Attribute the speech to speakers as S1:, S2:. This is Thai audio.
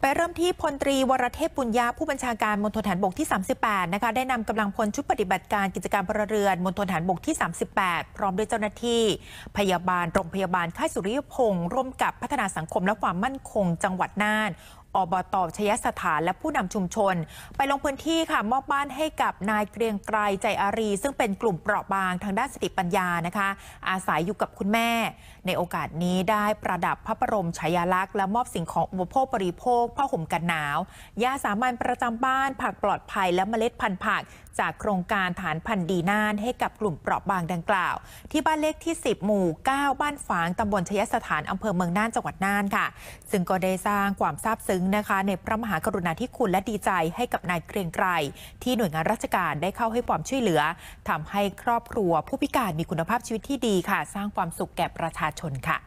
S1: ไปเริ่มที่พลตรีวรเทพปุญญาผู้บัญชาการมณฑลฐานบกที่ 38นะคะได้นำกำลังพลชุดปฏิบัติการกิจการพลเรือนมณฑลฐานบกที่ 38 พร้อมด้วยเจ้าหน้าที่ พยาบาลโรงพยาบาลค่ายสุริยพงศ์ร่วมกับพัฒนาสังคมและความมั่นคงจังหวัดน่านอบตชยสถานและผู้นำชุมชน ไปลงพื้นที่ค่ะ มอบบ้านให้กับนายเกรียงไกรใจอารี ซึ่งเป็นกลุ่มเปราะบางทางด้านสติปัญญานะคะ อาศัยอยู่กับคุณแม่ ในโอกาสนี้ได้ประดับพระบรมฉายาลักษณ์และมอบสิ่งของอุปโภคบริโภคผ้าห่มกันหนาวยาสามัญประจำบ้านผักปลอดภัยและเมล็ดพันธุ์ผัก จากโครงการฐานพันธุ์ดีน่านให้กับกลุ่มเปราะบางดังกล่าว ที่บ้านเลขที่ 10 หมู่ 9 บ้านฝางตำบลชยสถานอำเภอเมืองน่านจังหวัดน่านค่ะ ซึ่งก็ได้สร้างความซาบซึ้งนะคะในพระมหากรุณาธิคุณและดีใจให้กับนายเกรียงไกร ที่หน่วยงานราชการได้เข้าให้ความช่วยเหลือ ทำให้ครอบครัวผู้พิการมีคุณภาพชีวิตที่ดีค่ะ สร้างความสุขแก่ประชาชนค่ะ